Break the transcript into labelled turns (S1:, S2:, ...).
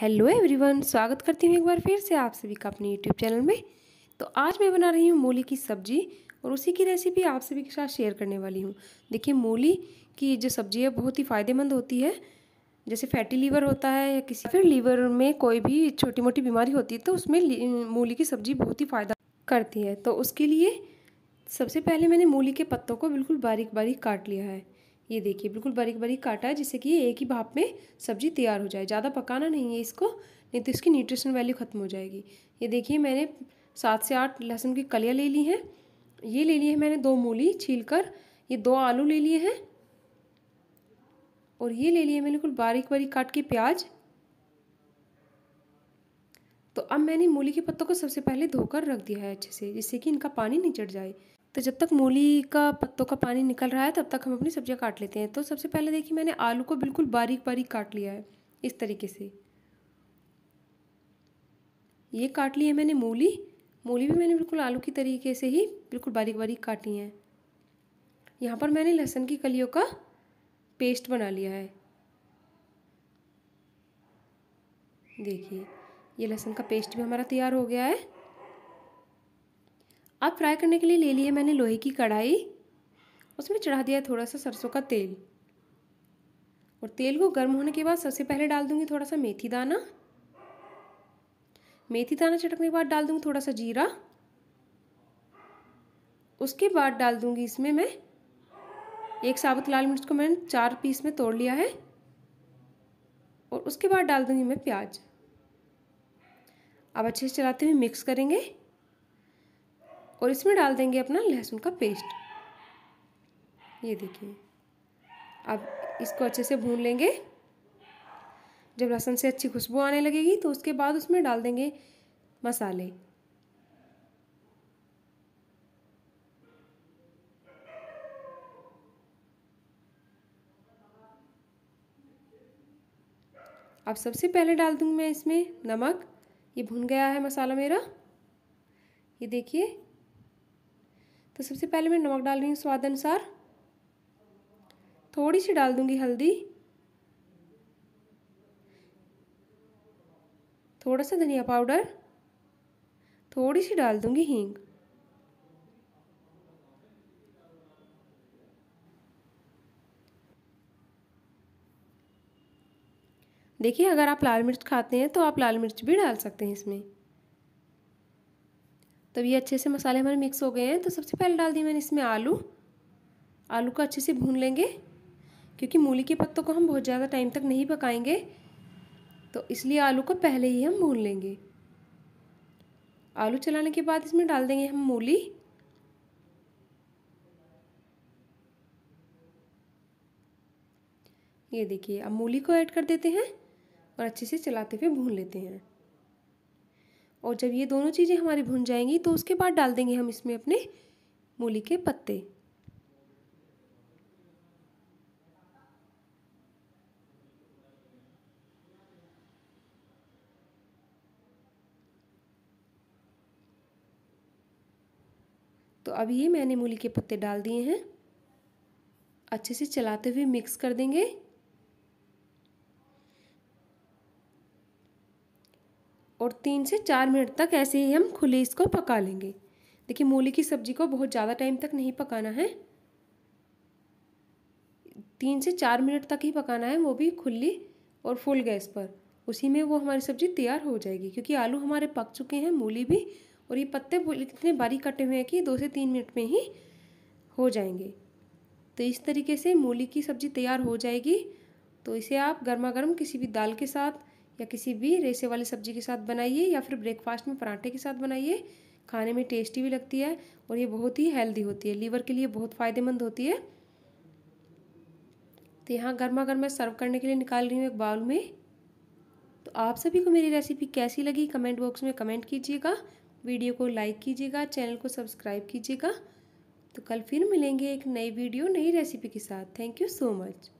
S1: hello everyone स्वागत करती हूँ एक बार फिर से आप सभी का अपने यूट्यूब चैनल में तो आज मैं बना रही हूँ मूली की सब्ज़ी और उसी की रेसिपी आप सभी के साथ शेयर करने वाली हूँ देखिए मूली की जो सब्ज़ी है बहुत ही फ़ायदेमंद होती है जैसे फैटी लीवर होता है या किसी फिर लीवर में कोई भी छोटी मोटी बीमारी होती है तो उसमें मूली की सब्ज़ी बहुत ही फ़ायदा करती है तो उसके लिए सबसे पहले मैंने मूली के पत्तों को बिल्कुल बारीक बारीक काट लिया है ये देखिए बिल्कुल बारीक बारीक काटा है जिससे कि एक ही भाप में सब्जी तैयार हो जाए ज़्यादा पकाना नहीं है इसको नहीं तो इसकी न्यूट्रिशन वैल्यू ख़त्म हो जाएगी ये देखिए मैंने सात से आठ लहसुन की कलियाँ ले ली हैं ये ले लिए हैं मैंने दो मूली छील कर ये दो आलू ले लिए हैं और ये ले लिए मैंने बिल्कुल बारीक बारीक काट के प्याज तो अब मैंने मूली के पत्तों को सबसे पहले धोकर रख दिया है अच्छे से जिससे कि इनका पानी नहीं चढ़ जाए तो जब तक मूली का पत्तों का पानी निकल रहा है तब तक हम अपनी सब्ज़ियाँ काट लेते हैं तो सबसे पहले देखिए मैंने आलू को बिल्कुल बारीक बारीक काट लिया है इस तरीके से ये काट ली है मैंने मूली मूली भी मैंने बिल्कुल आलू की तरीके से ही बिल्कुल बारीक बारीक काटी है यहाँ पर मैंने लहसुन की कलियों का पेस्ट बना लिया है देखिए ये लहसुन का पेस्ट भी हमारा तैयार हो गया है अब फ्राई करने के लिए ले लिया मैंने लोहे की कढ़ाई उसमें चढ़ा दिया थोड़ा सा सरसों का तेल और तेल को गर्म होने के बाद सबसे पहले डाल दूंगी थोड़ा सा मेथी दाना मेथी दाना चटकने के बाद डाल दूंगी थोड़ा सा जीरा उसके बाद डाल दूंगी इसमें मैं एक साबुत लाल मिर्च को मैंने चार पीस में तोड़ लिया है और उसके बाद डाल दूंगी मैं प्याज अब अच्छे से चलाते हुए मिक्स करेंगे और इसमें डाल देंगे अपना लहसुन का पेस्ट ये देखिए अब इसको अच्छे से भून लेंगे जब लहसुन से अच्छी खुशबू आने लगेगी तो उसके बाद उसमें डाल देंगे मसाले अब सबसे पहले डाल दूंगी मैं इसमें नमक ये भुन गया है मसाला मेरा ये देखिए तो सबसे पहले मैं नमक डाल रही हूँ स्वाद अनुसार थोड़ी सी डाल दूंगी हल्दी थोड़ा सा धनिया पाउडर थोड़ी सी डाल दूंगी हींग देखिए अगर आप लाल मिर्च खाते हैं तो आप लाल मिर्च भी डाल सकते हैं इसमें तब ये अच्छे से मसाले हमारे मिक्स हो गए हैं तो सबसे पहले डाल दिए मैंने इसमें आलू आलू को अच्छे से भून लेंगे क्योंकि मूली के पत्तों को हम बहुत ज़्यादा टाइम तक नहीं पकाएंगे तो इसलिए आलू को पहले ही हम भून लेंगे आलू चलाने के बाद इसमें डाल देंगे हम मूली ये देखिए अब मूली को ऐड कर देते हैं और अच्छे से चलाते हुए भून लेते हैं और जब ये दोनों चीज़ें हमारी भुन जाएंगी तो उसके बाद डाल देंगे हम इसमें अपने मूली के पत्ते तो अब ये मैंने मूली के पत्ते डाल दिए हैं अच्छे से चलाते हुए मिक्स कर देंगे और तीन से चार मिनट तक ऐसे ही हम खुले इसको पका लेंगे देखिए मूली की सब्ज़ी को बहुत ज़्यादा टाइम तक नहीं पकाना है तीन से चार मिनट तक ही पकाना है वो भी खुली और फुल गैस पर उसी में वो हमारी सब्ज़ी तैयार हो जाएगी क्योंकि आलू हमारे पक चुके हैं मूली भी और ये पत्ते इतने बारीक कटे हुए हैं कि दो से तीन मिनट में ही हो जाएंगे तो इस तरीके से मूली की सब्ज़ी तैयार हो जाएगी तो इसे आप गर्मा गर्म किसी भी दाल के साथ या किसी भी रेसे वाली सब्जी के साथ बनाइए या फिर ब्रेकफास्ट में पराठे के साथ बनाइए खाने में टेस्टी भी लगती है और ये बहुत ही हेल्दी होती है लीवर के लिए बहुत फ़ायदेमंद होती है तो यहाँ गर्मा मैं सर्व करने के लिए निकाल रही हूँ एक बाउल में तो आप सभी को मेरी रेसिपी कैसी लगी कमेंट बॉक्स में कमेंट कीजिएगा वीडियो को लाइक कीजिएगा चैनल को सब्सक्राइब कीजिएगा तो कल फिर मिलेंगे एक नई वीडियो नई रेसिपी के साथ थैंक यू सो मच